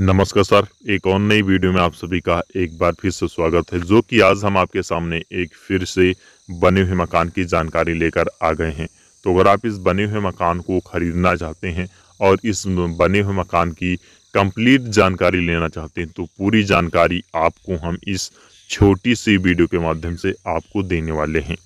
नमस्कार सर एक और नई वीडियो में आप सभी का एक बार फिर से स्वागत है जो कि आज हम आपके सामने एक फिर से बने हुए मकान की जानकारी लेकर आ गए हैं तो अगर आप इस बने हुए मकान को खरीदना चाहते हैं और इस बने हुए मकान की कंप्लीट जानकारी लेना चाहते हैं तो पूरी जानकारी आपको हम इस छोटी सी वीडियो के माध्यम से आपको देने वाले हैं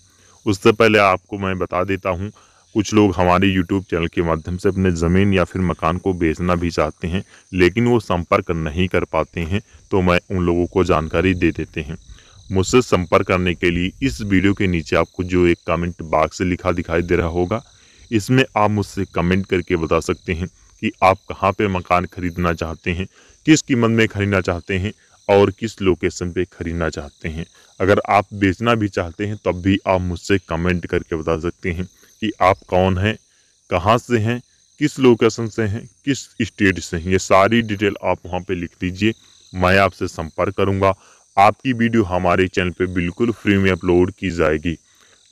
उससे पहले आपको मैं बता देता हूँ कुछ लोग हमारे यूट्यूब चैनल के माध्यम से अपने ज़मीन या फिर मकान को बेचना भी चाहते हैं लेकिन वो संपर्क नहीं कर पाते हैं तो मैं उन लोगों को जानकारी दे देते हैं मुझसे संपर्क करने के लिए इस वीडियो के नीचे आपको जो एक कमेंट बॉक्स लिखा दिखाई दे रहा होगा इसमें आप मुझसे कमेंट करके बता सकते हैं कि आप कहाँ पर मकान खरीदना चाहते हैं किस कीमत में खरीदना चाहते हैं और किस लोकेशन पे खरीदना चाहते हैं अगर आप बेचना भी चाहते हैं तब भी आप मुझसे कमेंट करके बता सकते हैं कि आप कौन हैं कहाँ से हैं किस लोकेशन से हैं किस स्टेट से हैं ये सारी डिटेल आप वहाँ पे लिख दीजिए मैं आपसे संपर्क करूँगा आपकी वीडियो हमारे चैनल पे बिल्कुल फ्री में अपलोड की जाएगी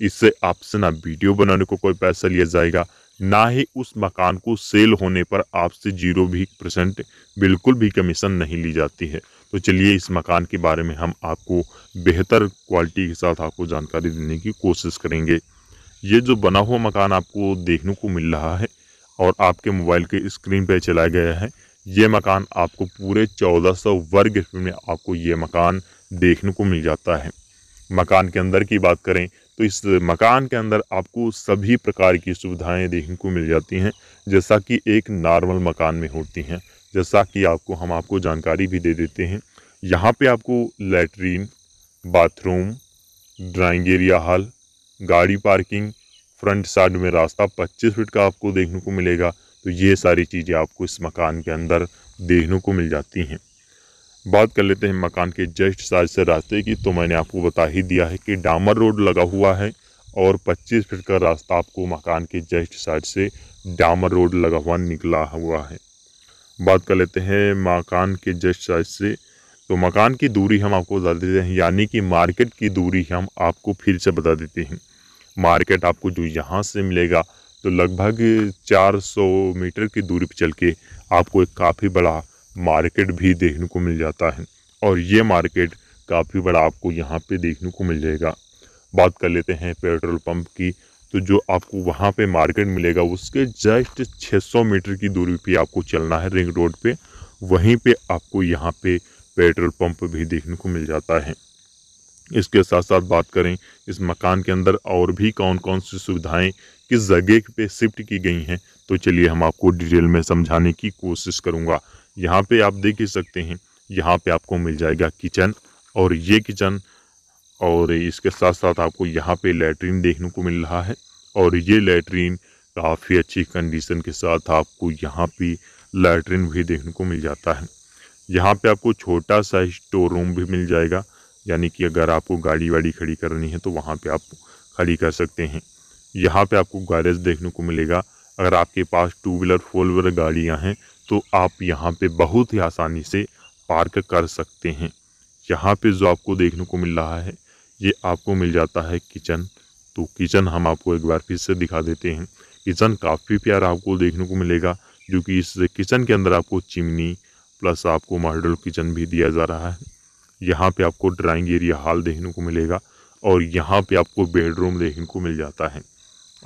इससे आपसे ना वीडियो बनाने को कोई पैसा लिया जाएगा ना ही उस मकान को सेल होने पर आपसे जीरो भी परसेंट बिल्कुल भी कमीशन नहीं ली जाती है तो चलिए इस मकान के बारे में हम आपको बेहतर क्वालिटी के साथ आपको जानकारी देने की कोशिश करेंगे ये जो बना हुआ मकान आपको देखने को मिल रहा है और आपके मोबाइल के स्क्रीन पे चला गया है ये मकान आपको पूरे 1400 वर्ग फीट में आपको ये मकान देखने को मिल जाता है मकान के अंदर की बात करें तो इस मकान के अंदर आपको सभी प्रकार की सुविधाएं देखने को मिल जाती हैं जैसा कि एक नॉर्मल मकान में होती हैं जैसा कि आपको हम आपको जानकारी भी दे देते हैं यहाँ पे आपको latrine bathroom drawing area hall गाड़ी पार्किंग फ्रंट साइड में रास्ता 25 फीट का आपको देखने को मिलेगा तो ये सारी चीज़ें आपको इस मकान के अंदर देखने को मिल जाती हैं बात कर लेते हैं मकान के जस्ट साइड से रास्ते की तो मैंने आपको बता ही दिया है कि डामर रोड लगा हुआ है और 25 फीट का रास्ता आपको मकान के जस्ट साइड से डामर रोड लगा हुआ निकला हुआ है बात कर लेते हैं मकान के जस्ट साइड से तो मकान की दूरी हम आपको बता देते हैं यानी कि मार्केट की दूरी हम आपको फिर से बता देते हैं मार्केट आपको जो यहाँ से मिलेगा तो लगभग 400 मीटर की दूरी पर चल के आपको एक काफ़ी बड़ा मार्केट भी देखने को मिल जाता है और ये मार्केट काफ़ी बड़ा आपको यहाँ पे देखने को मिल जाएगा बात कर लेते हैं पेट्रोल पंप की तो जो आपको वहाँ पे मार्केट मिलेगा उसके जस्ट 600 मीटर की दूरी पे आपको चलना है रिंग रोड पे वहीं पे आपको यहाँ पे पेट्रोल पंप भी देखने को मिल जाता है इसके साथ साथ बात करें इस मकान के अंदर और भी कौन कौन सी सुविधाएं किस जगह पे शिफ्ट की गई हैं तो चलिए हम आपको डिटेल में समझाने की कोशिश करूँगा यहाँ पे आप देख ही सकते हैं यहाँ पे आपको मिल जाएगा किचन और ये किचन और इसके साथ साथ आपको यहाँ पे लेटरिन देखने को मिल रहा है और ये लेटरिन काफ़ी अच्छी कंडीशन के साथ आपको यहाँ पे लेटरिन भी देखने को मिल जाता है यहाँ पे आपको छोटा सा स्टोर रूम भी मिल जाएगा यानी कि अगर आपको गाड़ी वाड़ी खड़ी करनी है तो वहाँ पे आप खड़ी कर सकते हैं यहाँ पे आपको गैरेज देखने को मिलेगा अगर आपके पास टू व्हीलर फोर व्हीलर गाड़ियाँ हैं तो आप यहाँ पे बहुत ही आसानी से पार्क कर सकते हैं यहाँ पे जो आपको देखने को मिल रहा है ये आपको मिल जाता है किचन तो किचन हम आपको एक बार फिर से दिखा देते हैं किचन काफ़ी प्यारा आपको देखने को मिलेगा जो कि इस किचन के अंदर आपको चिमनी प्लस आपको मॉडल किचन भी दिया जा रहा है यहाँ पे आपको ड्राइंग एरिया हॉल देखने को मिलेगा और यहाँ पे आपको बेडरूम देखने को मिल जाता है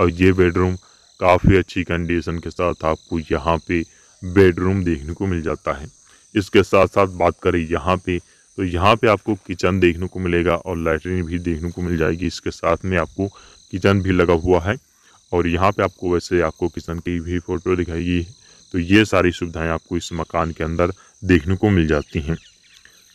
और ये बेडरूम काफ़ी अच्छी कंडीशन के साथ आपको यहाँ पे बेडरूम देखने को मिल जाता है इसके साथ साथ बात करें यहाँ पे तो यहाँ पे आपको किचन देखने को मिलेगा और लैटरिन भी देखने को मिल जाएगी इसके साथ में आपको किचन भी लगा हुआ है और यहाँ पर आपको वैसे आपको किचन की भी फ़ोटो दिखाई तो ये सारी सुविधाएँ आपको इस मकान के अंदर देखने को मिल जाती हैं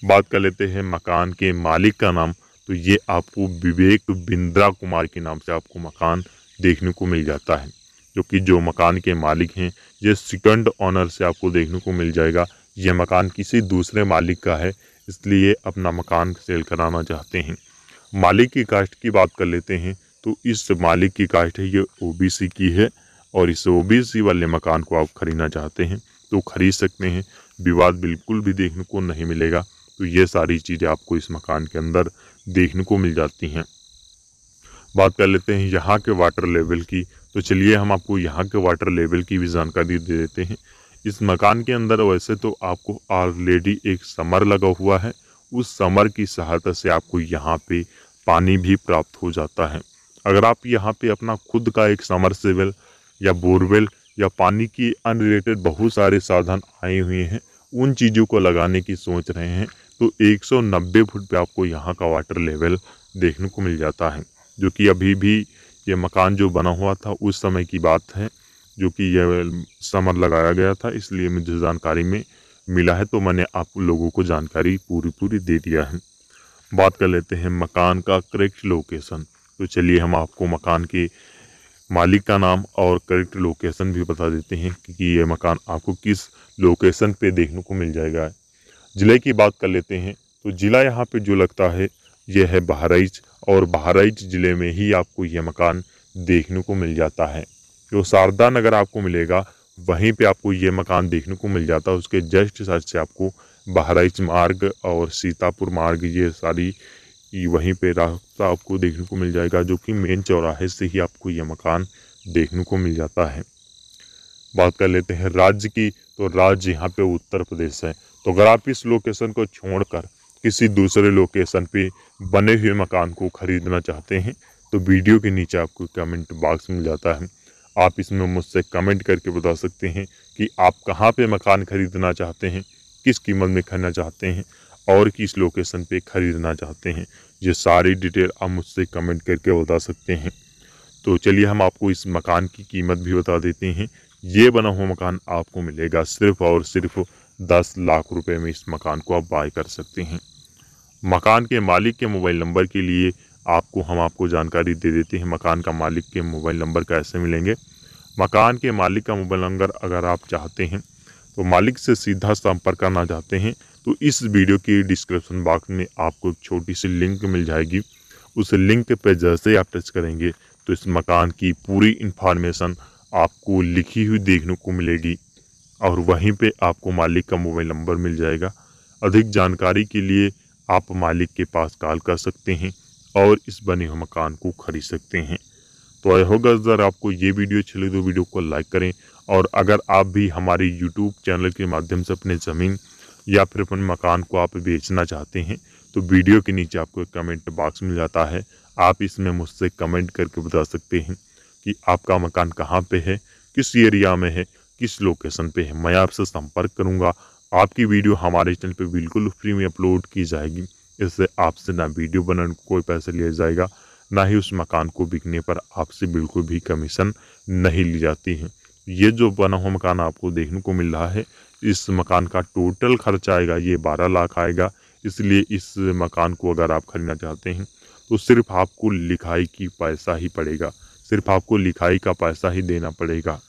बात कर लेते हैं मकान के मालिक का नाम तो ये आपको विवेक बिंद्रा कुमार के नाम से आपको मकान देखने को मिल जाता है जो कि जो मकान के मालिक हैं ये सेकंड ऑनर से आपको देखने को मिल जाएगा ये मकान किसी दूसरे मालिक का है इसलिए अपना मकान सेल कराना चाहते हैं मालिक की कास्ट की बात कर लेते हैं तो इस मालिक की कास्ट है ये ओ की है और इस ओ वाले मकान को आप खरीदना चाहते हैं तो खरीद सकते हैं विवाद बिल्कुल भी देखने को नहीं मिलेगा तो ये सारी चीज़ें आपको इस मकान के अंदर देखने को मिल जाती हैं बात कर लेते हैं यहाँ के वाटर लेवल की तो चलिए हम आपको यहाँ के वाटर लेवल की भी जानकारी दे देते हैं इस मकान के अंदर वैसे तो आपको ऑलरेडी एक समर लगा हुआ है उस समर की सहायता से आपको यहाँ पे पानी भी प्राप्त हो जाता है अगर आप यहाँ पे अपना खुद का एक समर सेवल या बोरवेल या पानी की अनरिलेटेड बहुत सारे साधन आए हुए हैं उन चीज़ों को लगाने की सोच रहे हैं तो 190 फुट पे आपको यहाँ का वाटर लेवल देखने को मिल जाता है जो कि अभी भी ये मकान जो बना हुआ था उस समय की बात है जो कि यह समर लगाया गया था इसलिए मुझे जानकारी में मिला है तो मैंने आप लोगों को जानकारी पूरी पूरी दे दिया है बात कर लेते हैं मकान का करेक्ट लोकेशन तो चलिए हम आपको मकान के मालिक का नाम और करेक्ट लोकेशन भी बता देते हैं कि ये मकान आपको किस लोकेशन पे देखने को मिल जाएगा ज़िले की बात कर लेते हैं तो ज़िला यहाँ पे जो लगता है यह है बहराइच और बहराइच ज़िले में ही आपको यह मकान देखने को मिल जाता है जो शारदा नगर आपको मिलेगा वहीं पे आपको ये मकान देखने को मिल जाता है उसके जस्ट साथ से आपको बहराइच मार्ग और सीतापुर मार्ग ये सारी वहीं पे रास्ता आपको देखने को मिल जाएगा जो कि मेन चौराहे से ही आपको ये मकान देखने को मिल जाता है बात कर लेते हैं राज्य की तो राज्य यहाँ पे उत्तर प्रदेश है तो अगर आप इस लोकेशन को छोड़कर किसी दूसरे लोकेशन पे बने हुए मकान को ख़रीदना चाहते हैं तो वीडियो के नीचे आपको कमेंट बॉक्स मिल जाता है आप इसमें मुझसे कमेंट करके बता सकते हैं कि आप कहाँ पे मकान ख़रीदना चाहते हैं किस कीमत में खरीदना चाहते हैं और किस लोकेशन पे ख़रीदना चाहते हैं ये सारी डिटेल आप मुझसे कमेंट करके बता सकते हैं तो चलिए हम आपको इस मकान की कीमत भी बता देते हैं ये बना हुआ मकान आपको मिलेगा सिर्फ और सिर्फ दस लाख रुपए में इस मकान को आप बाय कर सकते हैं मकान के मालिक के मोबाइल नंबर के लिए आपको हम आपको जानकारी दे देते हैं मकान का मालिक के मोबाइल नंबर कैसे मिलेंगे मकान के मालिक का मोबाइल नंबर अगर आप चाहते हैं तो मालिक से सीधा संपर्क करना चाहते हैं तो इस वीडियो की डिस्क्रिप्शन बॉक्स में आपको एक छोटी सी लिंक मिल जाएगी उस लिंक पर जैसे आप टच करेंगे तो इस मकान की पूरी इन्फॉर्मेशन आपको लिखी हुई देखने को मिलेगी और वहीं पे आपको मालिक का मोबाइल नंबर मिल जाएगा अधिक जानकारी के लिए आप मालिक के पास कॉल कर सकते हैं और इस बने हुए मकान को खरीद सकते हैं तो आई होगा अगर आपको ये वीडियो अच्छी लगी तो वीडियो को लाइक करें और अगर आप भी हमारे यूट्यूब चैनल के माध्यम से अपने ज़मीन या फिर अपने मकान को आप बेचना चाहते हैं तो वीडियो के नीचे आपको एक कमेंट बॉक्स मिल जाता है आप इसमें मुझसे कमेंट करके बता सकते हैं कि आपका मकान कहाँ पे है किस एरिया में है किस लोकेशन पे है मैं आपसे संपर्क करूँगा आपकी वीडियो हमारे चैनल पे बिल्कुल फ्री में अपलोड की जाएगी इससे आपसे ना वीडियो बनाने को कोई पैसा लिया जाएगा ना ही उस मकान को बिकने पर आपसे बिल्कुल भी कमीशन नहीं ली जाती है ये जो बना हुआ मकान आपको देखने को मिल रहा है इस मकान का टोटल खर्च आएगा ये बारह लाख आएगा इसलिए इस मकान को अगर आप खरीदना चाहते हैं तो सिर्फ आपको लिखाई की पैसा ही पड़ेगा सिर्फ आपको लिखाई का पैसा ही देना पड़ेगा